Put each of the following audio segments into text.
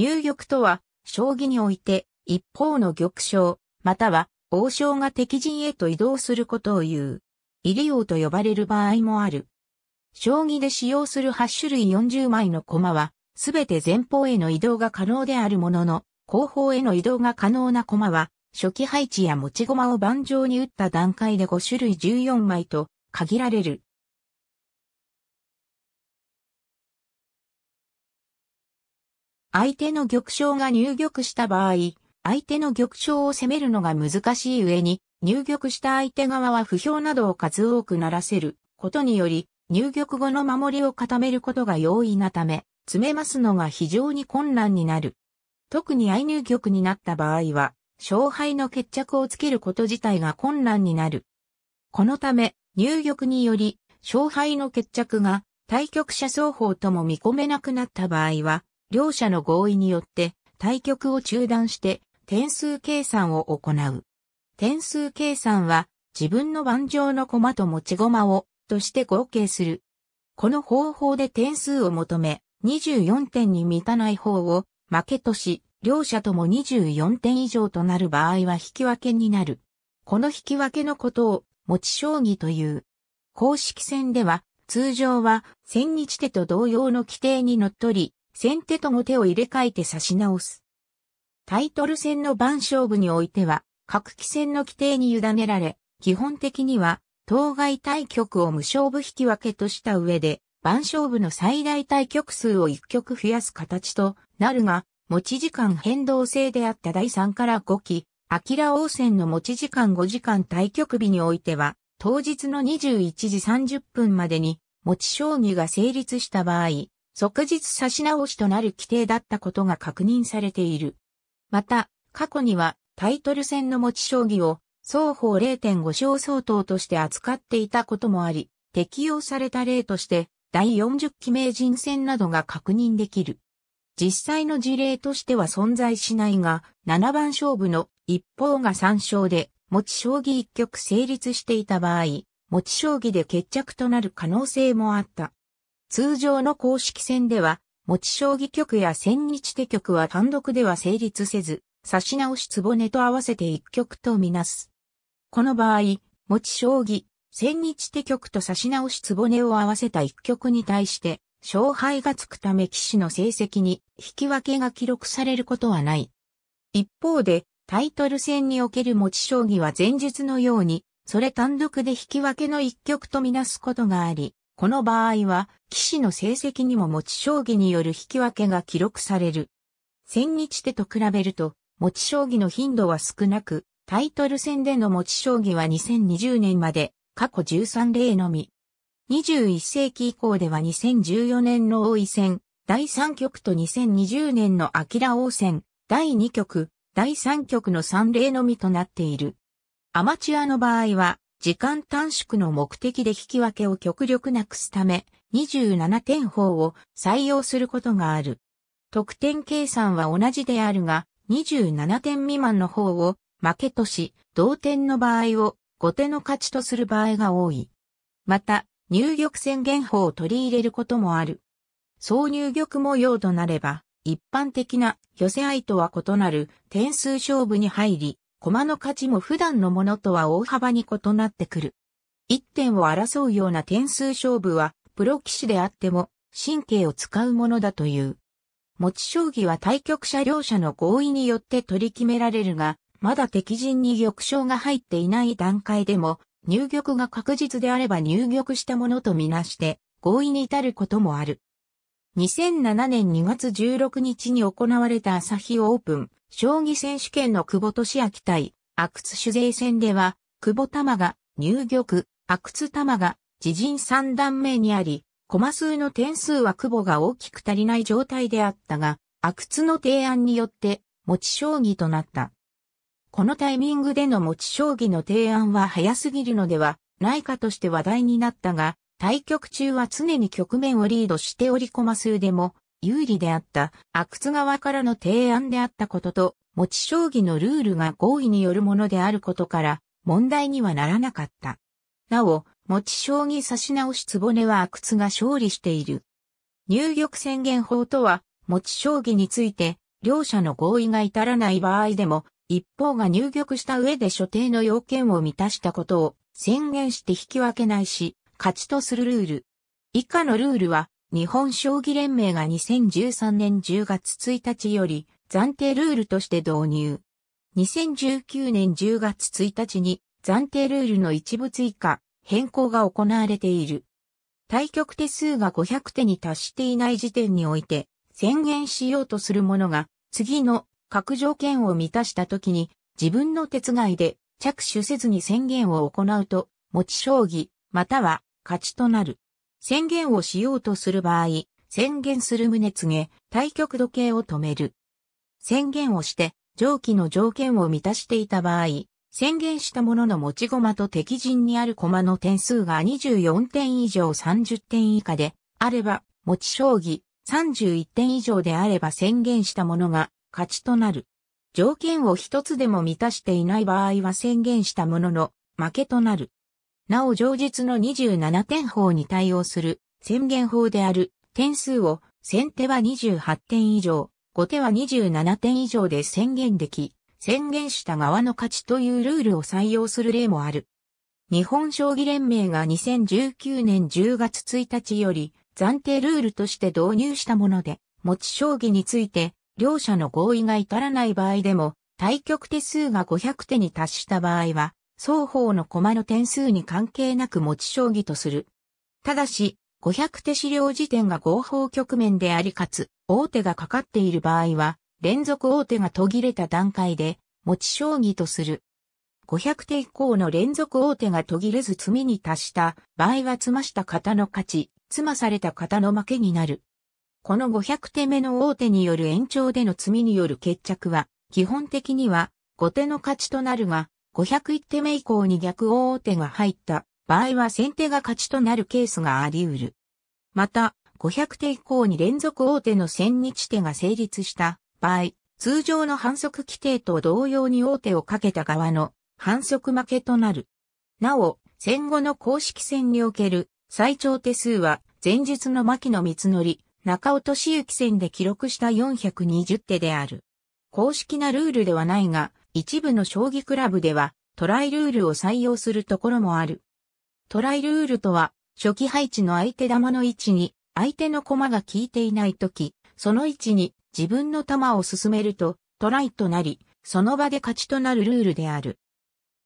入玉とは、将棋において、一方の玉将、または王将が敵陣へと移動することを言う。入り王と呼ばれる場合もある。将棋で使用する8種類40枚の駒は、すべて前方への移動が可能であるものの、後方への移動が可能な駒は、初期配置や持ち駒を盤上に打った段階で5種類14枚と限られる。相手の玉将が入玉した場合、相手の玉将を攻めるのが難しい上に、入玉した相手側は不評などを数多くならせることにより、入玉後の守りを固めることが容易なため、詰めますのが非常に困難になる。特に相入玉になった場合は、勝敗の決着をつけること自体が困難になる。このため、入玉により、勝敗の決着が、対局者双方とも見込めなくなった場合は、両者の合意によって対局を中断して点数計算を行う。点数計算は自分の盤上の駒と持ち駒をとして合計する。この方法で点数を求め、24点に満たない方を負けとし、両者とも24点以上となる場合は引き分けになる。この引き分けのことを持ち将棋という。公式戦では通常は千日手と同様の規定にのっとり先手とも手を入れ替えて差し直す。タイトル戦の番勝負においては、各棋戦の規定に委ねられ、基本的には、当該対局を無勝負引き分けとした上で、番勝負の最大対局数を1局増やす形となるが、持ち時間変動制であった第3から5期、明キ王戦の持ち時間5時間対局日においては、当日の21時30分までに、持ち将棋が成立した場合、即日差し直しとなる規定だったことが確認されている。また、過去にはタイトル戦の持ち将棋を双方0.5勝相当として扱っていたこともあり、適用された例として第40期名人戦などが確認できる。実際の事例としては存在しないが、7番勝負の一方が3勝で、持ち将棋一局成立していた場合、持ち将棋で決着となる可能性もあった。通常の公式戦では、持ち将棋局や千日手局は単独では成立せず、差し直しねと合わせて一局とみなす。この場合、持ち将棋、千日手局と差し直しねを合わせた一局に対して、勝敗がつくため騎士の成績に引き分けが記録されることはない。一方で、タイトル戦における持ち将棋は前日のように、それ単独で引き分けの一局とみなすことがあり、この場合は、騎士の成績にも持ち将棋による引き分けが記録される。千日手と比べると、持ち将棋の頻度は少なく、タイトル戦での持ち将棋は2020年まで、過去13例のみ。21世紀以降では2014年の王位戦、第3局と2020年の明王戦、第2局、第3局の3例のみとなっている。アマチュアの場合は、時間短縮の目的で引き分けを極力なくすため、27点法を採用することがある。得点計算は同じであるが、27点未満の方を負けとし、同点の場合を後手の勝ちとする場合が多い。また、入玉宣言法を取り入れることもある。挿入玉模様となれば、一般的な寄せ合いとは異なる点数勝負に入り、駒の価値も普段のものとは大幅に異なってくる。一点を争うような点数勝負は、プロ騎士であっても、神経を使うものだという。持ち将棋は対局者両者の合意によって取り決められるが、まだ敵陣に玉将が入っていない段階でも、入玉が確実であれば入玉したものとみなして、合意に至ることもある。2007年2月16日に行われた朝日オープン、将棋選手権の久保俊明対、阿久津主税戦では、久保玉が入玉、阿久津玉が自陣三段目にあり、駒数の点数は久保が大きく足りない状態であったが、阿久津の提案によって持ち将棋となった。このタイミングでの持ち将棋の提案は早すぎるのではないかとして話題になったが、対局中は常に局面をリードしておりコマ数でも有利であった阿久津側からの提案であったことと、持ち将棋のルールが合意によるものであることから問題にはならなかった。なお、持ち将棋差し直しねは阿久津が勝利している。入玉宣言法とは、持ち将棋について、両者の合意が至らない場合でも、一方が入玉した上で所定の要件を満たしたことを宣言して引き分けないし、勝ちとするルール。以下のルールは、日本将棋連盟が2013年10月1日より暫定ルールとして導入。2019年10月1日に暫定ルールの一部追加、変更が行われている。対局手数が500手に達していない時点において宣言しようとする者が次の各条件を満たした時に自分の手伝いで着手せずに宣言を行うと持ち将棋または勝ちとなる。宣言をしようとする場合、宣言する旨告げ、対局時計を止める。宣言をして、上記の条件を満たしていた場合、宣言したものの持ち駒と敵陣にある駒の点数が24点以上30点以下であれば、持ち将棋31点以上であれば宣言したものが勝ちとなる。条件を一つでも満たしていない場合は宣言したものの負けとなる。なお上述の27点法に対応する宣言法である点数を先手は28点以上、後手は27点以上で宣言でき、宣言した側の勝ちというルールを採用する例もある。日本将棋連盟が2019年10月1日より暫定ルールとして導入したもので、持ち将棋について両者の合意が至らない場合でも、対局手数が500手に達した場合は、双方の駒の点数に関係なく持ち将棋とする。ただし、500手資料時点が合法局面でありかつ、大手がかかっている場合は、連続大手が途切れた段階で、持ち将棋とする。500手以降の連続大手が途切れず詰みに達した場合は詰ました方の勝ち、詰まされた方の負けになる。この500手目の大手による延長での詰みによる決着は、基本的には後手の勝ちとなるが、501手目以降に逆王手が入った場合は先手が勝ちとなるケースがあり得る。また、500手以降に連続王手の千日手が成立した場合、通常の反則規定と同様に王手をかけた側の反則負けとなる。なお、戦後の公式戦における最長手数は前日の牧野光則、中尾敏行戦で記録した420手である。公式なルールではないが、一部の将棋クラブではトライルールを採用するところもある。トライルールとは、初期配置の相手玉の位置に、相手の駒が効いていないとき、その位置に自分の玉を進めると、トライとなり、その場で勝ちとなるルールである。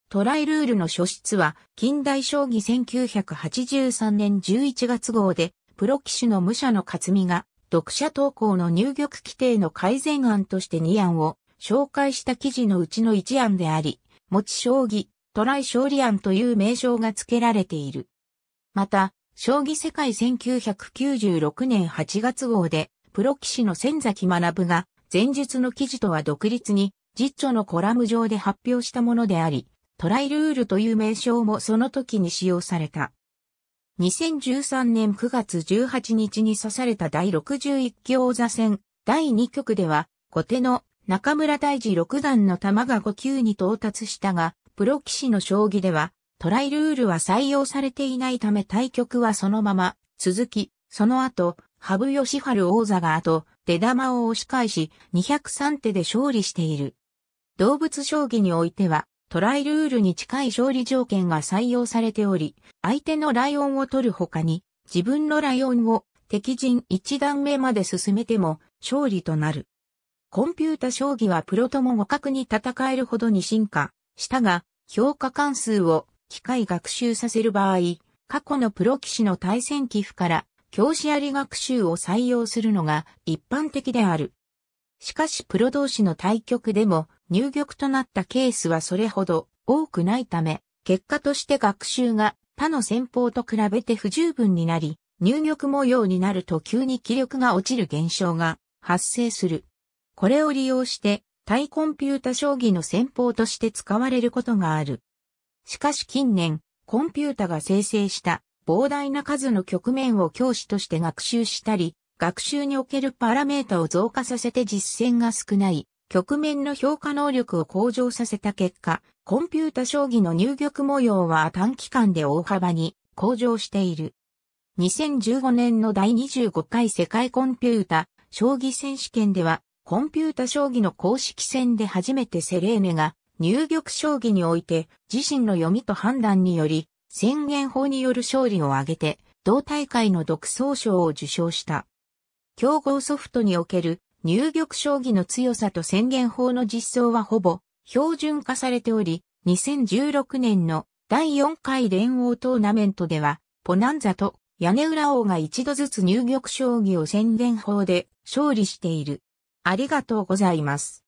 トライルールの書質は、近代将棋1983年11月号で、プロ棋士の武者の勝美が、読者投稿の入玉規定の改善案として2案を紹介した記事のうちの一案であり、持ち将棋、トライ勝利案という名称が付けられている。また、将棋世界1996年8月号で、プロ棋士の千崎学が、前述の記事とは独立に、実著のコラム上で発表したものであり、トライルールという名称もその時に使用された。2013年9月18日に指された第61強座戦第2局では、後手の中村大治六段の玉が5級に到達したが、プロ棋士の将棋では、トライルールは採用されていないため対局はそのまま、続き、その後、羽生善治王座が後、出玉を押し返し、203手で勝利している。動物将棋においては、トライルールに近い勝利条件が採用されており、相手のライオンを取る他に、自分のライオンを敵陣1段目まで進めても勝利となる。コンピュータ将棋はプロとも互角に戦えるほどに進化したが、評価関数を機械学習させる場合、過去のプロ棋士の対戦寄付から教師あり学習を採用するのが一般的である。しかしプロ同士の対局でも入玉となったケースはそれほど多くないため、結果として学習が他の戦法と比べて不十分になり、入玉模様になると急に気力が落ちる現象が発生する。これを利用して対コンピュータ将棋の戦法として使われることがある。しかし近年、コンピュータが生成した膨大な数の局面を教師として学習したり、学習におけるパラメータを増加させて実践が少ない局面の評価能力を向上させた結果、コンピュータ将棋の入玉模様は短期間で大幅に向上している。2015年の第25回世界コンピュータ将棋選手権ではコンピュータ将棋の公式戦で初めてセレーネが入玉将棋において自身の読みと判断により宣言法による勝利を挙げて同大会の独創賞を受賞した。競合ソフトにおける入玉将棋の強さと宣言法の実装はほぼ標準化されており、2016年の第4回連王トーナメントでは、ポナンザと屋根裏王が一度ずつ入玉将棋を宣言法で勝利している。ありがとうございます。